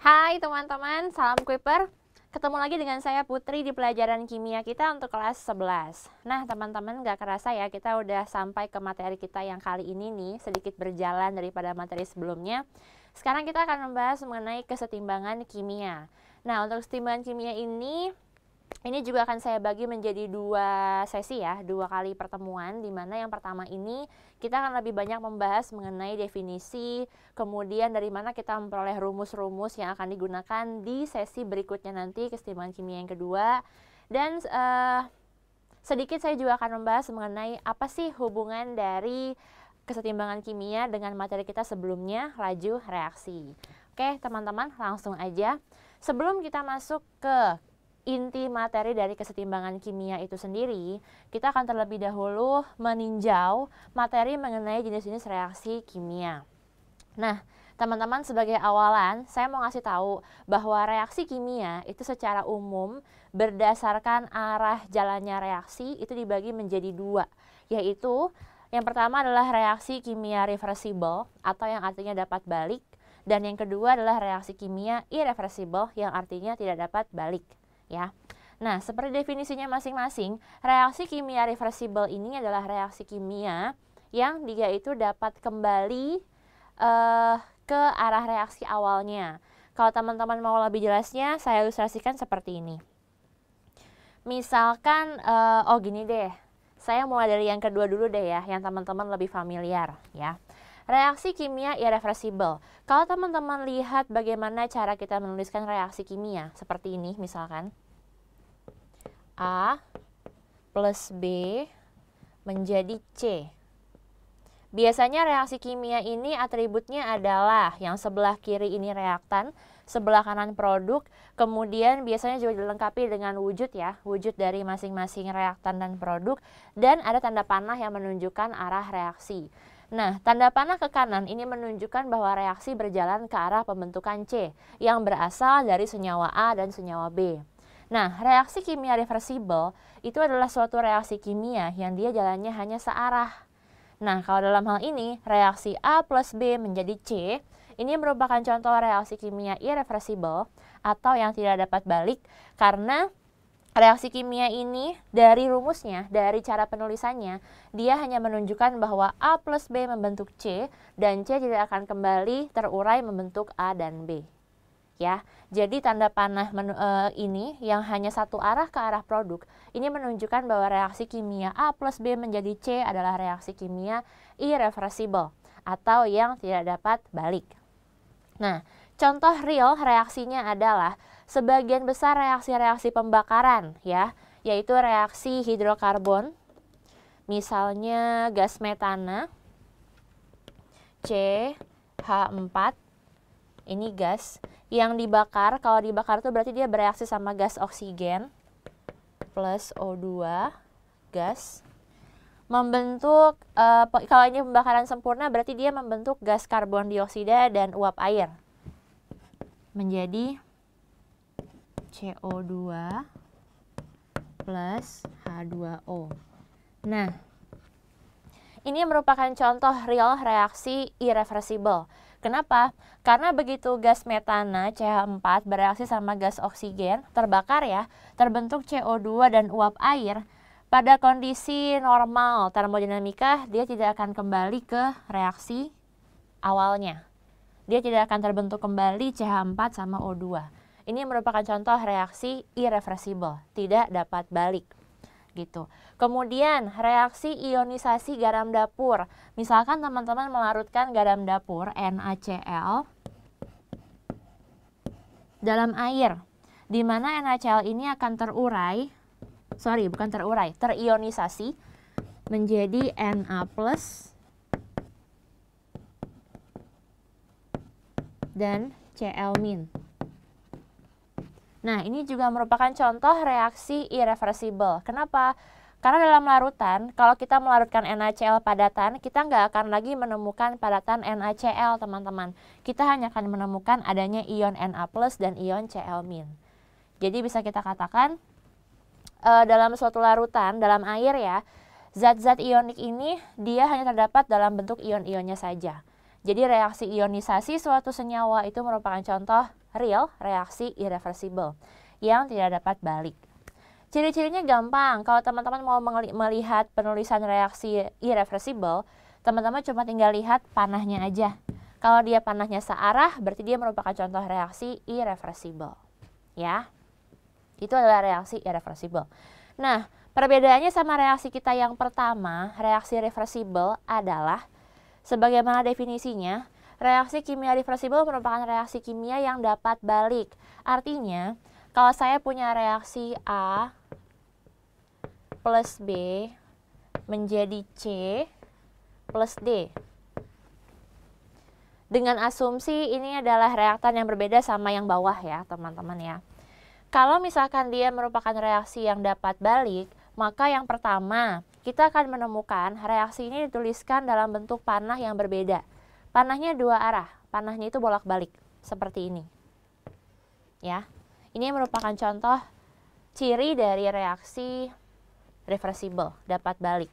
Hai teman-teman, salam Kuiper. Ketemu lagi dengan saya Putri di pelajaran kimia kita untuk kelas 11. Nah teman-teman gak kerasa ya kita udah sampai ke materi kita yang kali ini nih sedikit berjalan daripada materi sebelumnya. Sekarang kita akan membahas mengenai kesetimbangan kimia. Nah untuk kesetimbangan kimia ini ini juga akan saya bagi menjadi dua sesi ya, dua kali pertemuan di mana yang pertama ini kita akan lebih banyak membahas mengenai definisi, kemudian dari mana kita memperoleh rumus-rumus yang akan digunakan di sesi berikutnya nanti kesetimbangan kimia yang kedua dan uh, sedikit saya juga akan membahas mengenai apa sih hubungan dari kesetimbangan kimia dengan materi kita sebelumnya laju reaksi. Oke, teman-teman, langsung aja. Sebelum kita masuk ke inti materi dari kesetimbangan kimia itu sendiri, kita akan terlebih dahulu meninjau materi mengenai jenis-jenis reaksi kimia. Nah, teman-teman sebagai awalan, saya mau ngasih tahu bahwa reaksi kimia itu secara umum berdasarkan arah jalannya reaksi itu dibagi menjadi dua, yaitu yang pertama adalah reaksi kimia reversible atau yang artinya dapat balik dan yang kedua adalah reaksi kimia irreversible yang artinya tidak dapat balik ya. Nah, seperti definisinya masing-masing, reaksi kimia reversible ini adalah reaksi kimia yang dia itu dapat kembali uh, ke arah reaksi awalnya. Kalau teman-teman mau lebih jelasnya, saya ilustrasikan seperti ini. Misalkan, uh, oh gini deh, saya mulai dari yang kedua dulu deh ya, yang teman-teman lebih familiar ya. Reaksi kimia irreversible. Kalau teman-teman lihat bagaimana cara kita menuliskan reaksi kimia, seperti ini misalkan. A plus B menjadi C. Biasanya reaksi kimia ini atributnya adalah yang sebelah kiri ini reaktan, sebelah kanan produk, kemudian biasanya juga dilengkapi dengan wujud ya, wujud dari masing-masing reaktan dan produk, dan ada tanda panah yang menunjukkan arah reaksi. Nah, tanda panah ke kanan ini menunjukkan bahwa reaksi berjalan ke arah pembentukan C yang berasal dari senyawa A dan senyawa B. Nah, reaksi kimia reversibel itu adalah suatu reaksi kimia yang dia jalannya hanya searah. Nah, kalau dalam hal ini, reaksi A plus B menjadi C, ini merupakan contoh reaksi kimia irreversible atau yang tidak dapat balik karena Reaksi kimia ini dari rumusnya, dari cara penulisannya, dia hanya menunjukkan bahwa A plus B membentuk C dan C tidak akan kembali terurai membentuk A dan B. Ya, jadi tanda panah menu, e, ini yang hanya satu arah ke arah produk, ini menunjukkan bahwa reaksi kimia A plus B menjadi C adalah reaksi kimia irreversible atau yang tidak dapat balik. Nah, contoh real reaksinya adalah sebagian besar reaksi-reaksi pembakaran ya, yaitu reaksi hidrokarbon, misalnya gas metana, CH4, ini gas, yang dibakar, kalau dibakar itu berarti dia bereaksi sama gas oksigen plus O2 gas membentuk e, kalau ini pembakaran sempurna berarti dia membentuk gas karbon dioksida dan uap air menjadi CO2 plus H2O. Nah, ini merupakan contoh real reaksi irreversible. Kenapa? Karena begitu gas metana CH4 bereaksi sama gas oksigen, terbakar ya, terbentuk CO2 dan uap air. Pada kondisi normal termodinamika, dia tidak akan kembali ke reaksi awalnya. Dia tidak akan terbentuk kembali CH4 sama O2. Ini merupakan contoh reaksi irreversible, tidak dapat balik gitu. Kemudian reaksi ionisasi garam dapur. Misalkan teman-teman melarutkan garam dapur NaCl dalam air di mana NaCl ini akan terurai sorry bukan terurai, terionisasi menjadi Na+ dan Cl-. Nah, ini juga merupakan contoh reaksi irreversible. Kenapa? Karena dalam larutan, kalau kita melarutkan NaCl padatan, kita nggak akan lagi menemukan padatan NaCl, teman-teman. Kita hanya akan menemukan adanya ion Na+, dan ion Cl-. Jadi bisa kita katakan, eh, dalam suatu larutan, dalam air ya, zat-zat ionik ini dia hanya terdapat dalam bentuk ion-ionnya saja. Jadi reaksi ionisasi suatu senyawa itu merupakan contoh real, reaksi irreversible yang tidak dapat balik. Ciri-cirinya gampang. Kalau teman-teman mau melihat penulisan reaksi irreversible, teman-teman cuma tinggal lihat panahnya aja. Kalau dia panahnya searah, berarti dia merupakan contoh reaksi irreversible. Ya. Itu adalah reaksi irreversible. Nah, perbedaannya sama reaksi kita yang pertama, reaksi reversible adalah sebagaimana definisinya, Reaksi kimia reversible merupakan reaksi kimia yang dapat balik. Artinya, kalau saya punya reaksi A plus B menjadi C plus D. Dengan asumsi ini adalah reaktan yang berbeda sama yang bawah ya, teman-teman ya. Kalau misalkan dia merupakan reaksi yang dapat balik, maka yang pertama kita akan menemukan reaksi ini dituliskan dalam bentuk panah yang berbeda. Panahnya dua arah. Panahnya itu bolak-balik seperti ini. Ya. Ini merupakan contoh ciri dari reaksi reversible, dapat balik.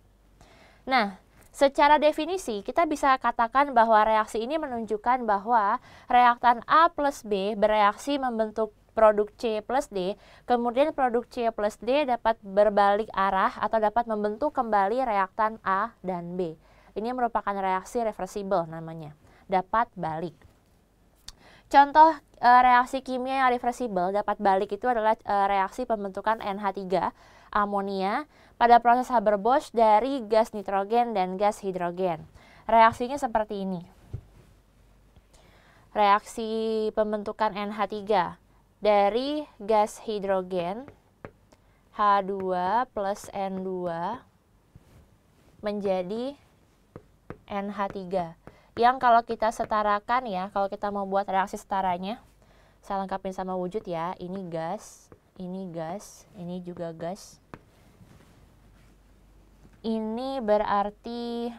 Nah, secara definisi kita bisa katakan bahwa reaksi ini menunjukkan bahwa reaktan A plus B bereaksi membentuk produk C plus D, kemudian produk C plus D dapat berbalik arah atau dapat membentuk kembali reaktan A dan B. Ini merupakan reaksi reversible namanya, dapat balik. Contoh e, reaksi kimia yang reversible dapat balik itu adalah e, reaksi pembentukan NH3 amonia pada proses Haber-Bosch dari gas nitrogen dan gas hidrogen. Reaksinya seperti ini. Reaksi pembentukan NH3 dari gas hidrogen H2 plus N2 menjadi NH3 yang kalau kita setarakan ya, kalau kita mau buat reaksi setaranya, saya lengkapin sama wujud ya, ini gas, ini gas, ini juga gas. Ini berarti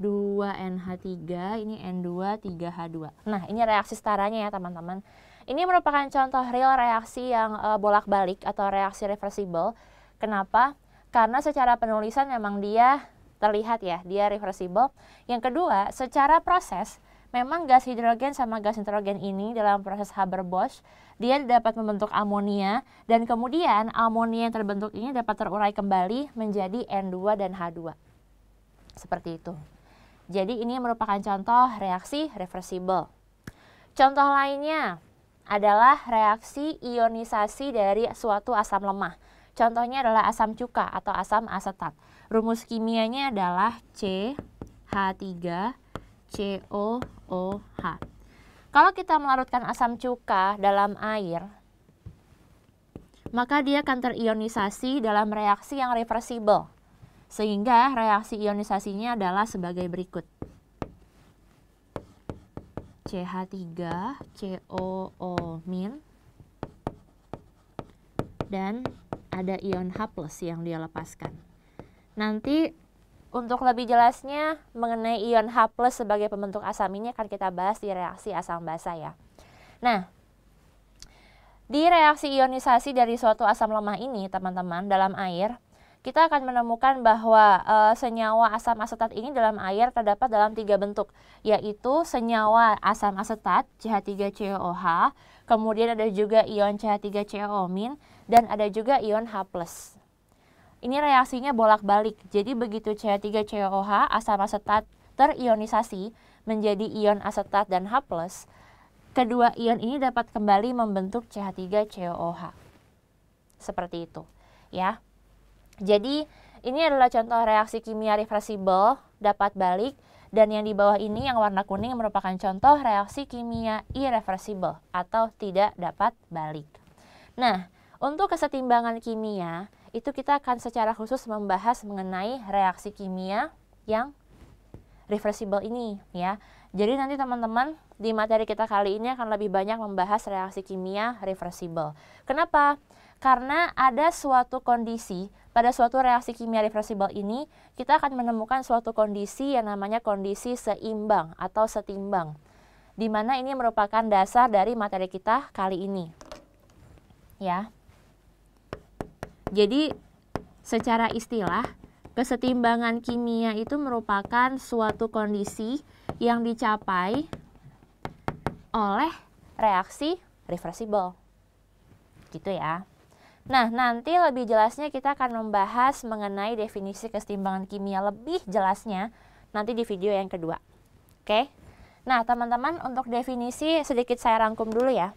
2NH3, ini N2, 3H2. Nah, ini reaksi setaranya ya teman-teman. Ini merupakan contoh real reaksi yang eh, bolak-balik atau reaksi reversible. Kenapa? Karena secara penulisan memang dia terlihat ya dia reversible. Yang kedua, secara proses memang gas hidrogen sama gas nitrogen ini dalam proses Haber-Bosch dia dapat membentuk amonia dan kemudian amonia yang terbentuk ini dapat terurai kembali menjadi N2 dan H2. Seperti itu. Jadi ini merupakan contoh reaksi reversible. Contoh lainnya adalah reaksi ionisasi dari suatu asam lemah. Contohnya adalah asam cuka atau asam asetat. Rumus kimianya adalah CH3COOH. Kalau kita melarutkan asam cuka dalam air, maka dia akan terionisasi dalam reaksi yang reversible. Sehingga reaksi ionisasinya adalah sebagai berikut. CH3COO- dan ada ion H+ yang dia lepaskan. Nanti untuk lebih jelasnya mengenai ion H+ sebagai pembentuk asam ini akan kita bahas di reaksi asam basa ya. Nah, di reaksi ionisasi dari suatu asam lemah ini, teman-teman, dalam air, kita akan menemukan bahwa e, senyawa asam asetat ini dalam air terdapat dalam tiga bentuk, yaitu senyawa asam asetat ch 3 coh kemudian ada juga ion CH3CO- dan ada juga ion H+. Ini reaksinya bolak-balik. Jadi begitu ch 3 cooh asam asetat terionisasi menjadi ion asetat dan H+, kedua ion ini dapat kembali membentuk CH3COOH. Seperti itu, ya. Jadi ini adalah contoh reaksi kimia reversibel dapat balik dan yang di bawah ini yang warna kuning merupakan contoh reaksi kimia irreversible atau tidak dapat balik. Nah, untuk kesetimbangan kimia, itu kita akan secara khusus membahas mengenai reaksi kimia yang reversible ini ya. Jadi nanti teman-teman di materi kita kali ini akan lebih banyak membahas reaksi kimia reversible. Kenapa? Karena ada suatu kondisi pada suatu reaksi kimia reversible ini kita akan menemukan suatu kondisi yang namanya kondisi seimbang atau setimbang. Di mana ini merupakan dasar dari materi kita kali ini. Ya. Jadi secara istilah kesetimbangan kimia itu merupakan suatu kondisi yang dicapai oleh reaksi reversible. Gitu ya. Nah, nanti lebih jelasnya kita akan membahas mengenai definisi kesetimbangan kimia lebih jelasnya nanti di video yang kedua. Oke? Nah, teman-teman untuk definisi sedikit saya rangkum dulu ya.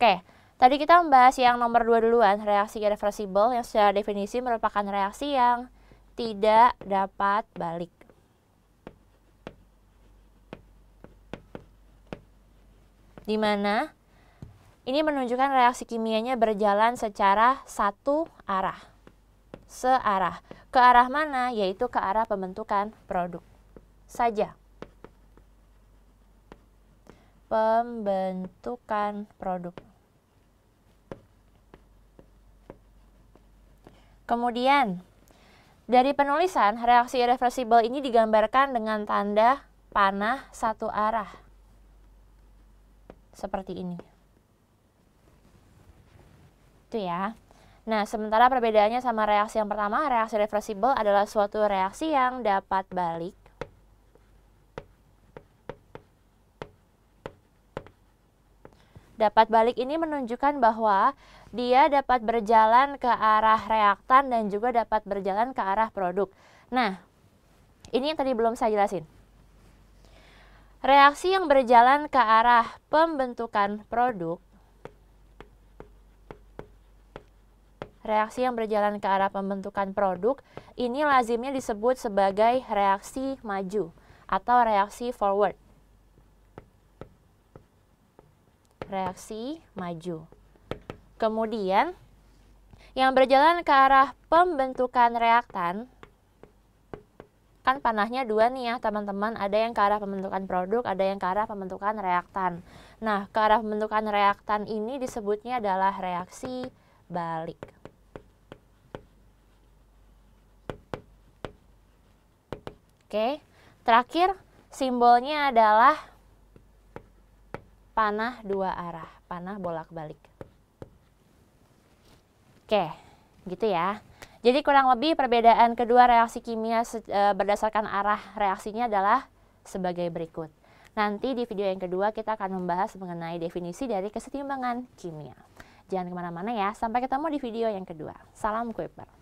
Oke. Tadi kita membahas yang nomor dua duluan, reaksi irreversible yang secara definisi merupakan reaksi yang tidak dapat balik. Di mana ini menunjukkan reaksi kimianya berjalan secara satu arah. Searah. Ke arah mana? Yaitu ke arah pembentukan produk saja. Pembentukan produk. Kemudian, dari penulisan, reaksi irreversible ini digambarkan dengan tanda panah satu arah. Seperti ini. Itu ya. Nah, sementara perbedaannya sama reaksi yang pertama, reaksi reversible adalah suatu reaksi yang dapat balik. Dapat balik ini menunjukkan bahwa dia dapat berjalan ke arah reaktan dan juga dapat berjalan ke arah produk. Nah, ini yang tadi belum saya jelasin. Reaksi yang berjalan ke arah pembentukan produk Reaksi yang berjalan ke arah pembentukan produk ini lazimnya disebut sebagai reaksi maju atau reaksi forward. Reaksi maju. Kemudian, yang berjalan ke arah pembentukan reaktan, kan panahnya dua nih ya teman-teman, ada yang ke arah pembentukan produk, ada yang ke arah pembentukan reaktan. Nah, ke arah pembentukan reaktan ini disebutnya adalah reaksi balik. Oke, terakhir simbolnya adalah panah dua arah, panah bolak-balik. Oke, gitu ya. Jadi kurang lebih perbedaan kedua reaksi kimia e, berdasarkan arah reaksinya adalah sebagai berikut. Nanti di video yang kedua kita akan membahas mengenai definisi dari kesetimbangan kimia. Jangan kemana-mana ya, sampai ketemu di video yang kedua. Salam Kuiper.